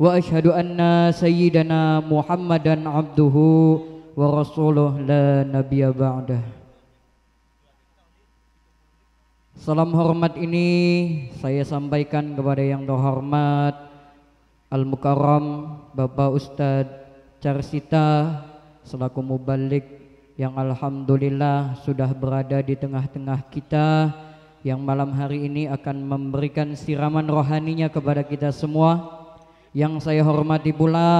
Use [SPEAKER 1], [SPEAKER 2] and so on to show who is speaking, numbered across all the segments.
[SPEAKER 1] وأشهد أن Muhammadan abduhu wa ورسوله la نبي ba'dah. Salam hormat ini saya sampaikan kepada yang terhormat Al-Mukarram Bapak Ustadz Carsita selaku mubalik yang Alhamdulillah sudah berada di tengah-tengah kita yang malam hari ini akan memberikan siraman rohaninya kepada kita semua. Yang saya hormati pula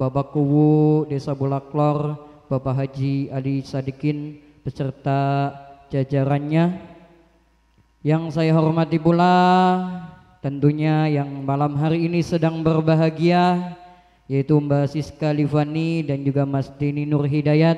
[SPEAKER 1] Bapak Kuwu Desa Bulaklor, Bapak Haji Ali Sadikin beserta jajarannya. Yang saya hormati pula tentunya yang malam hari ini sedang berbahagia yaitu Mbak Siska Livani dan juga Mas Dini Nur Hidayat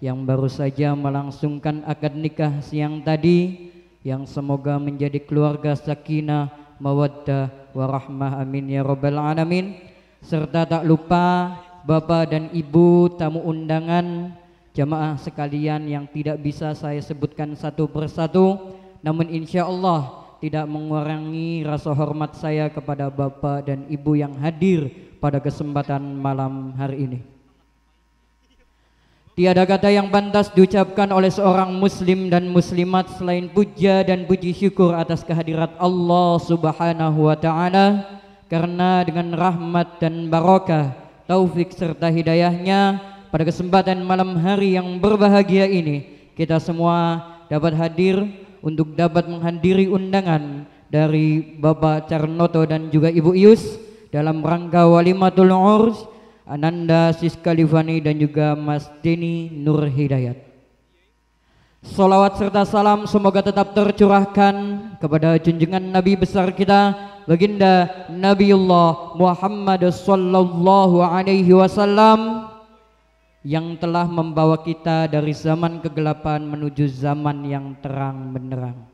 [SPEAKER 1] yang baru saja melangsungkan akad nikah siang tadi yang semoga menjadi keluarga sakinah mawaddah warahmah amin ya robbal alamin serta tak lupa Bapak dan Ibu tamu undangan jamaah sekalian yang tidak bisa saya sebutkan satu persatu namun insya Allah tidak mengurangi rasa hormat saya kepada Bapak dan Ibu yang hadir pada kesempatan malam hari ini. Tiada kata yang pantas diucapkan oleh seorang muslim dan muslimat selain puja dan puji syukur atas kehadirat Allah Subhanahu wa taala karena dengan rahmat dan barokah, taufik serta hidayahnya pada kesempatan malam hari yang berbahagia ini kita semua dapat hadir untuk dapat menghadiri undangan dari Bapak Carnoto dan juga Ibu Ius dalam rangka walimatul urs Ananda Siskalivani dan juga Mas Deni Nur Hidayat. Salawat serta salam semoga tetap tercurahkan kepada junjungan Nabi besar kita Baginda Nabiullah Muhammad sallallahu alaihi wasallam yang telah membawa kita dari zaman kegelapan menuju zaman yang terang benderang.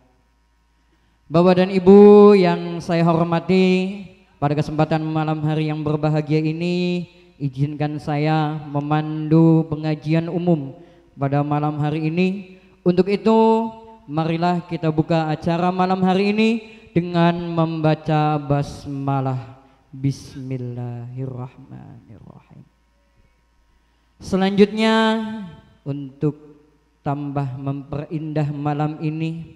[SPEAKER 1] Bapak dan Ibu yang saya hormati, pada kesempatan malam hari yang berbahagia ini izinkan saya memandu pengajian umum pada malam hari ini. Untuk itu, marilah kita buka acara malam hari ini dengan membaca basmalah. Bismillahirrahmanirrahim. Selanjutnya, untuk tambah memperindah malam ini,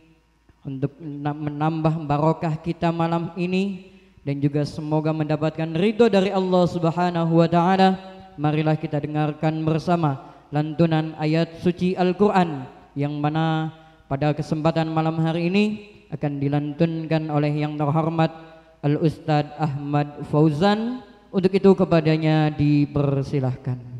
[SPEAKER 1] untuk menambah barokah kita malam ini, dan juga semoga mendapatkan ridho dari Allah Subhanahu wa taala. Marilah kita dengarkan bersama lantunan ayat suci Al-Qur'an yang mana pada kesempatan malam hari ini akan dilantunkan oleh yang terhormat Al-Ustadz Ahmad Fauzan. Untuk itu kepadanya dipersilahkan.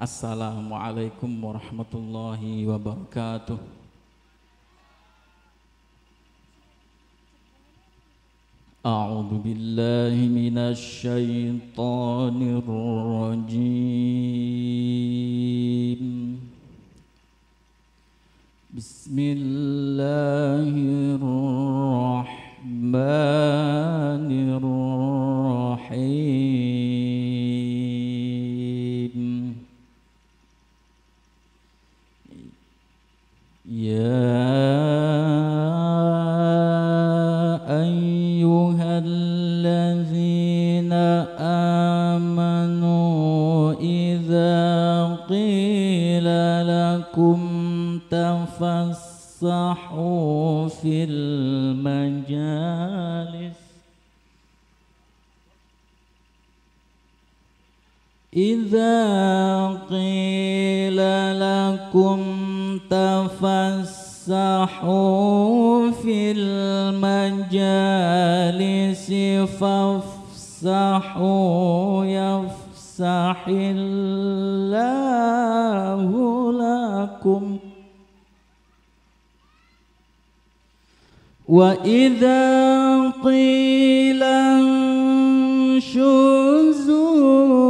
[SPEAKER 2] Assalamualaikum warahmatullahi wabarakatuh. أعوذ بالله من الشيطان الرجيم بسم الله إذا قيل لكم تفسحوا في المجالس فافسحوا يفسح الله لكم وإذا قيل انشزوا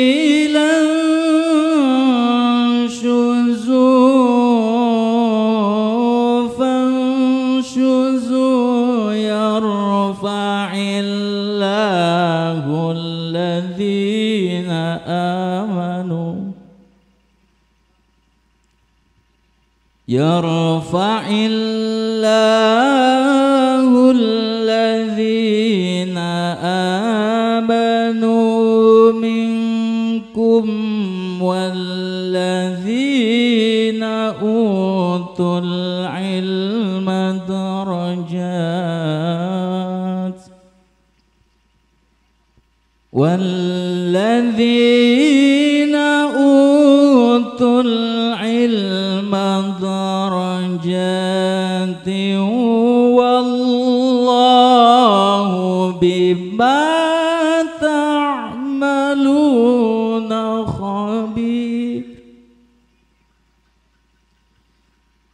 [SPEAKER 2] يرفع الله الذين آمنوا منكم والذين أوتوا العلم درجات والذين أوتوا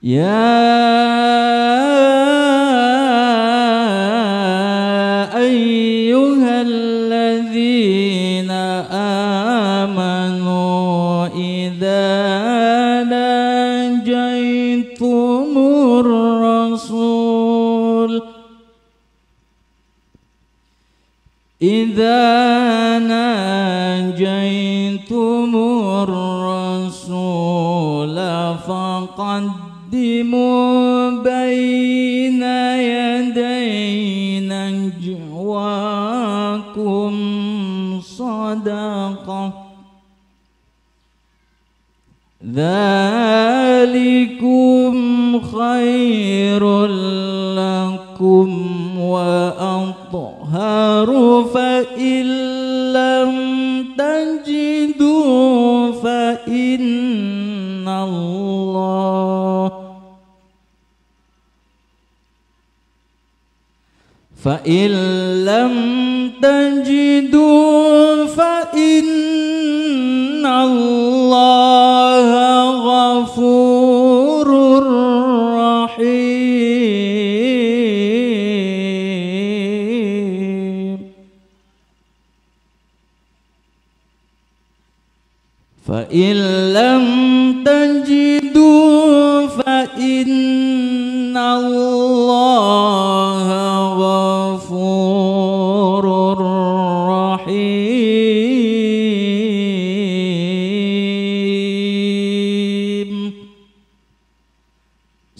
[SPEAKER 2] Yeah. مقدم بين يدي نجواكم صدقة ذلكم خير لكم وأطهر فإن لم تجدوا فإن الله فإن لم تجدوا فإن الله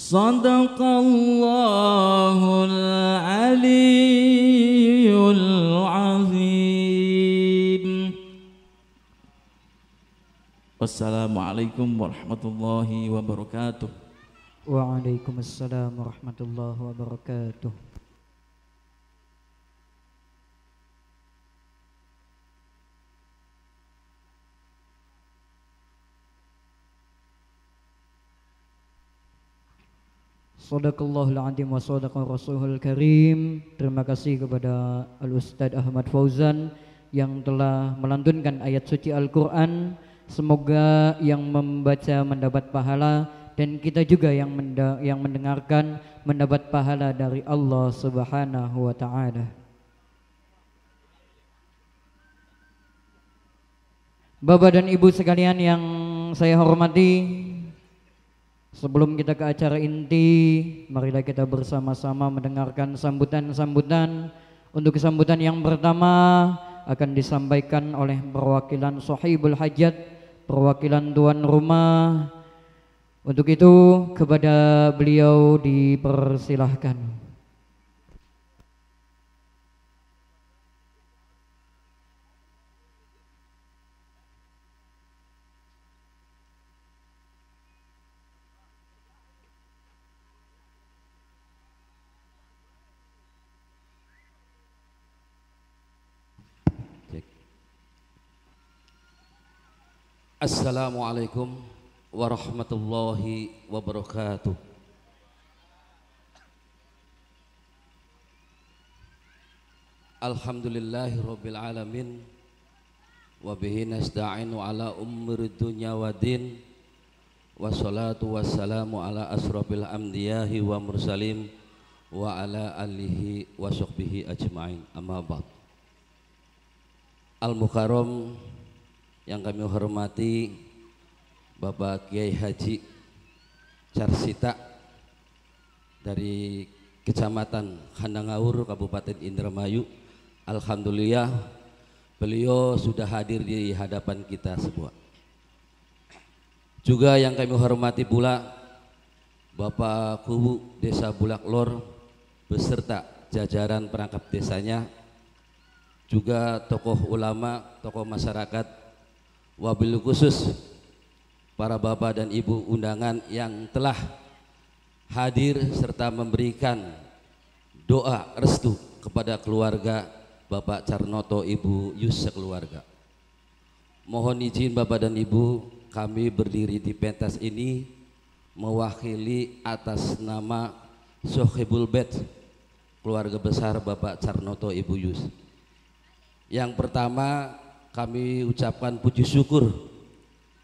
[SPEAKER 2] صدق الله العلي العظيم والسلام عليكم ورحمة الله وبركاته
[SPEAKER 1] وعليكم السلام ورحمة الله وبركاته Sadaqallahul azim wa sadaqa rasulul karim. Terima kasih kepada Al Ustaz Ahmad Fauzan yang telah melantunkan ayat suci Al-Qur'an. Semoga yang membaca mendapat pahala dan kita juga yang yang mendengarkan mendapat pahala dari Allah Subhanahu wa taala. Bapak dan Ibu sekalian yang saya hormati, Sebelum kita ke acara inti, marilah kita bersama-sama mendengarkan sambutan-sambutan. Untuk sambutan yang pertama akan disampaikan oleh perwakilan Sohibul Hajat, perwakilan tuan rumah. Untuk itu kepada beliau dipersilahkan.
[SPEAKER 3] Assalamualaikum warahmatullahi wabarakatuh. Alhamdulillahi rabbil alamin wa bihi nasta'inu ala umuri dunya wa din wassalatu wassalamu ala asrofil amdiyahi wa mursalim wa ala alihi wa sahbihi ajmain amma ba'd Al-Mukarram yang kami hormati Bapak Kiai Haji Carsita dari Kecamatan Handangaur Kabupaten Indramayu Alhamdulillah beliau sudah hadir di hadapan kita semua juga yang kami hormati pula Bapak Kubu Desa Bulak Lor beserta jajaran perangkap desanya juga tokoh ulama, tokoh masyarakat wabil khusus para bapak dan ibu undangan yang telah hadir serta memberikan doa restu kepada keluarga Bapak Carnoto Ibu Yus sekeluarga. Mohon izin Bapak dan Ibu kami berdiri di pentas ini mewakili atas nama Sohibul Bet keluarga besar Bapak Carnoto Ibu Yus. Yang pertama kami ucapkan puji syukur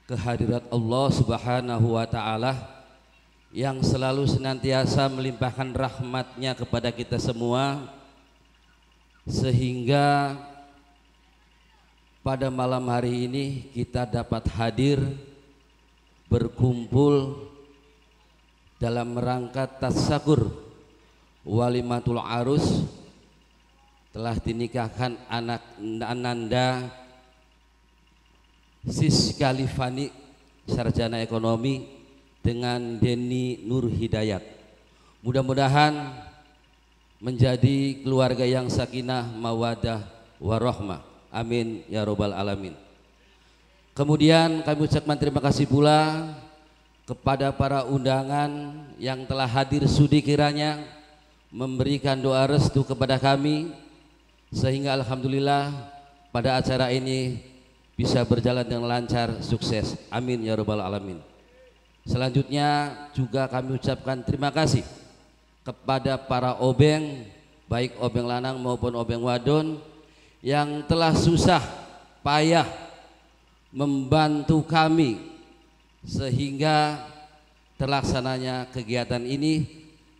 [SPEAKER 3] kehadirat Allah Subhanahu wa taala yang selalu senantiasa melimpahkan rahmatnya kepada kita semua sehingga pada malam hari ini kita dapat hadir berkumpul dalam rangka tasakur walimatul arus telah dinikahkan anak Ananda Sis Galifani sarjana ekonomi dengan Denny Nur Hidayat. Mudah-mudahan menjadi keluarga yang sakinah, mawadah, warohmah. Amin ya robbal alamin. Kemudian kami ucapkan terima kasih pula kepada para undangan yang telah hadir sudi kiranya memberikan doa restu kepada kami sehingga alhamdulillah pada acara ini bisa berjalan dengan lancar, sukses. Amin ya robbal alamin. Selanjutnya juga kami ucapkan terima kasih kepada para obeng baik obeng lanang maupun obeng wadon yang telah susah payah membantu kami sehingga terlaksananya kegiatan ini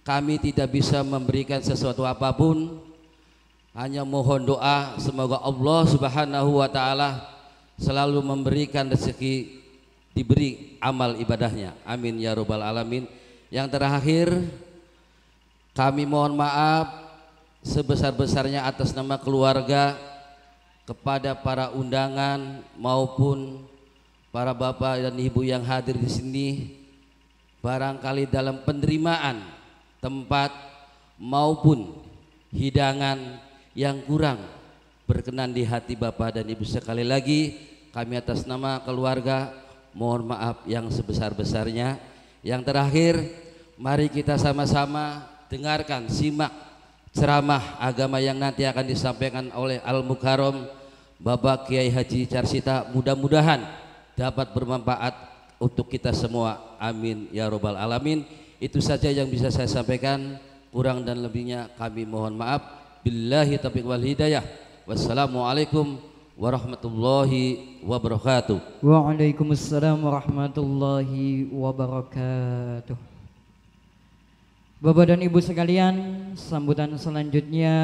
[SPEAKER 3] kami tidak bisa memberikan sesuatu apapun hanya mohon doa semoga Allah Subhanahu wa taala selalu memberikan rezeki diberi amal ibadahnya. Amin ya robbal alamin. Yang terakhir kami mohon maaf sebesar-besarnya atas nama keluarga kepada para undangan maupun para bapak dan ibu yang hadir di sini barangkali dalam penerimaan tempat maupun hidangan yang kurang berkenan di hati Bapak dan Ibu sekali lagi kami atas nama keluarga mohon maaf yang sebesar-besarnya yang terakhir mari kita sama-sama dengarkan simak ceramah agama yang nanti akan disampaikan oleh Al Mukarom Bapak Kiai Haji Carsita mudah-mudahan dapat bermanfaat untuk kita semua amin ya robbal alamin itu saja yang bisa saya sampaikan kurang dan lebihnya kami mohon maaf billahi taufiq wal hidayah Wassalamualaikum warahmatullahi wabarakatuh.
[SPEAKER 1] Waalaikumsalam warahmatullahi wabarakatuh. Bapak dan Ibu sekalian, sambutan selanjutnya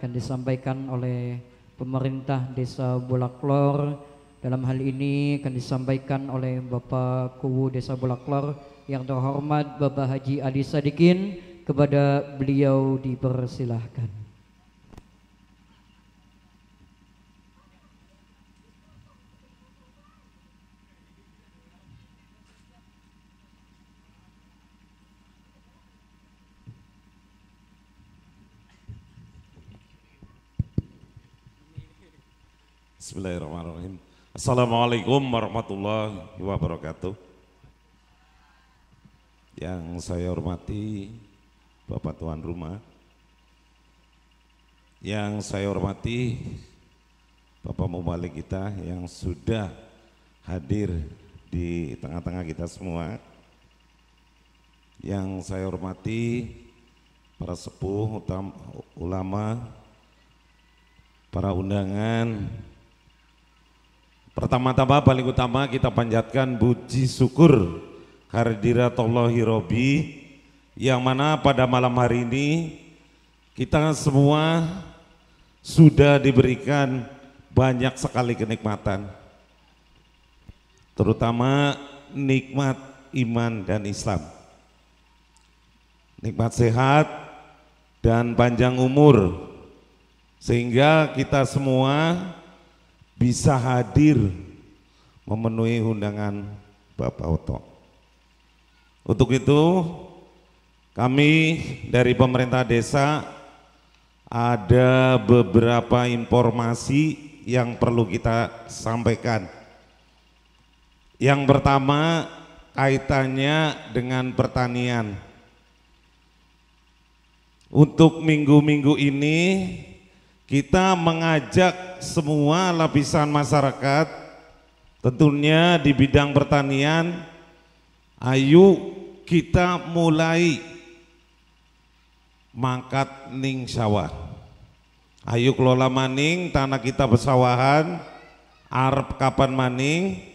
[SPEAKER 1] akan disampaikan oleh pemerintah Desa Bulaklor. Dalam hal ini akan disampaikan oleh Bapak Kuwu Desa Bulaklor yang terhormat Bapak Haji Ali Sadikin kepada beliau dipersilahkan.
[SPEAKER 4] Bismillahirrahmanirrahim. Assalamualaikum warahmatullahi wabarakatuh. Yang saya hormati Bapak Tuan Rumah, yang saya hormati Bapak Mubalik kita yang sudah hadir di tengah-tengah kita semua, yang saya hormati para sepuh, utama, ulama, para undangan, Pertama-tama paling utama kita panjatkan puji syukur kehadiratullah Robi yang mana pada malam hari ini kita semua sudah diberikan banyak sekali kenikmatan terutama nikmat iman dan Islam nikmat sehat dan panjang umur sehingga kita semua bisa hadir memenuhi undangan Bapak Oto. Untuk itu kami dari pemerintah desa ada beberapa informasi yang perlu kita sampaikan. Yang pertama kaitannya dengan pertanian. Untuk minggu-minggu ini kita mengajak semua lapisan masyarakat tentunya di bidang pertanian ayo kita mulai mangkat ning sawah. Ayo kelola maning tanah kita bersawahan Arab kapan maning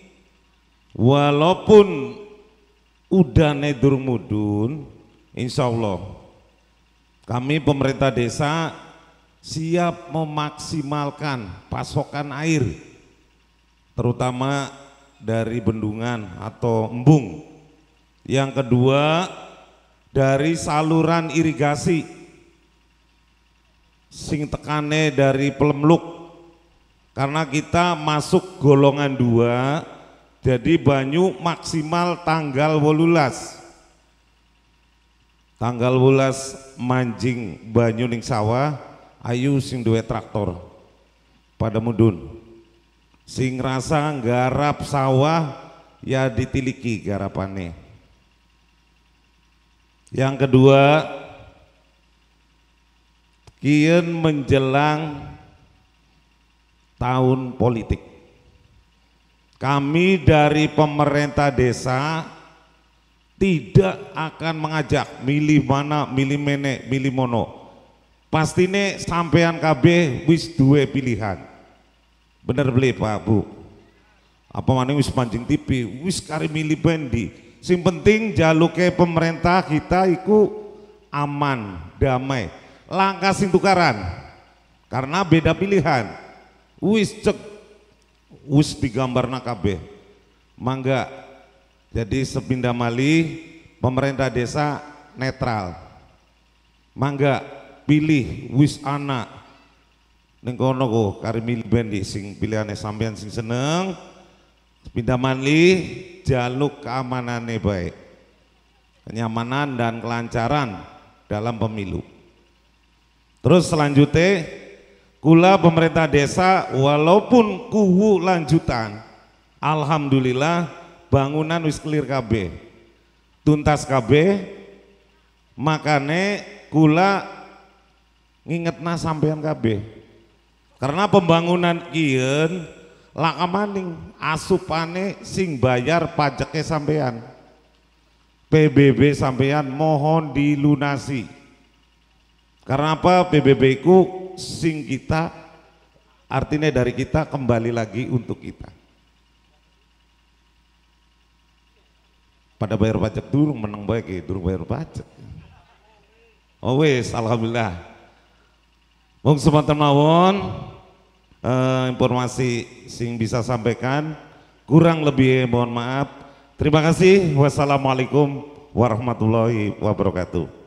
[SPEAKER 4] walaupun udah nedur mudun, insya Allah kami pemerintah desa siap memaksimalkan pasokan air terutama dari bendungan atau embung. Yang kedua dari saluran irigasi sing tekane dari pelemluk karena kita masuk golongan dua jadi banyu maksimal tanggal wolulas tanggal wolulas manjing banyu ning sawah ayu sing duwe traktor pada mudun sing rasa garap sawah ya ditiliki garapane yang kedua kian menjelang tahun politik kami dari pemerintah desa tidak akan mengajak milih mana, milih menek, milih mono pasti Pastine sampean KB, wis dua pilihan. Bener beli Pak Bu. Apa mana wis pancing TV, wis kari milih bendi. Sing penting jaluke pemerintah kita iku aman, damai. Langkah sing tukaran. Karena beda pilihan. Wis cek wis digambar KB, Mangga jadi sepindah mali pemerintah desa netral. Mangga pilih wis anak ning kono go kari bendi sing pilihane sampean sing seneng pindah manli jaluk keamanannya baik kenyamanan dan kelancaran dalam pemilu terus selanjutnya kula pemerintah desa walaupun kuhu lanjutan Alhamdulillah bangunan wis clear KB tuntas KB makane kula ngingetna sampean KB Karena pembangunan kian maning asupane sing bayar pajaknya sampean. PBB sampean mohon dilunasi. Karena apa PBB ku sing kita artinya dari kita kembali lagi untuk kita. Pada bayar pajak dulu menang baik, ya, dulu bayar pajak. Oh wes, alhamdulillah. Mung sebentar mawon uh, informasi sing bisa sampaikan kurang lebih mohon maaf. Terima kasih. Wassalamualaikum warahmatullahi wabarakatuh.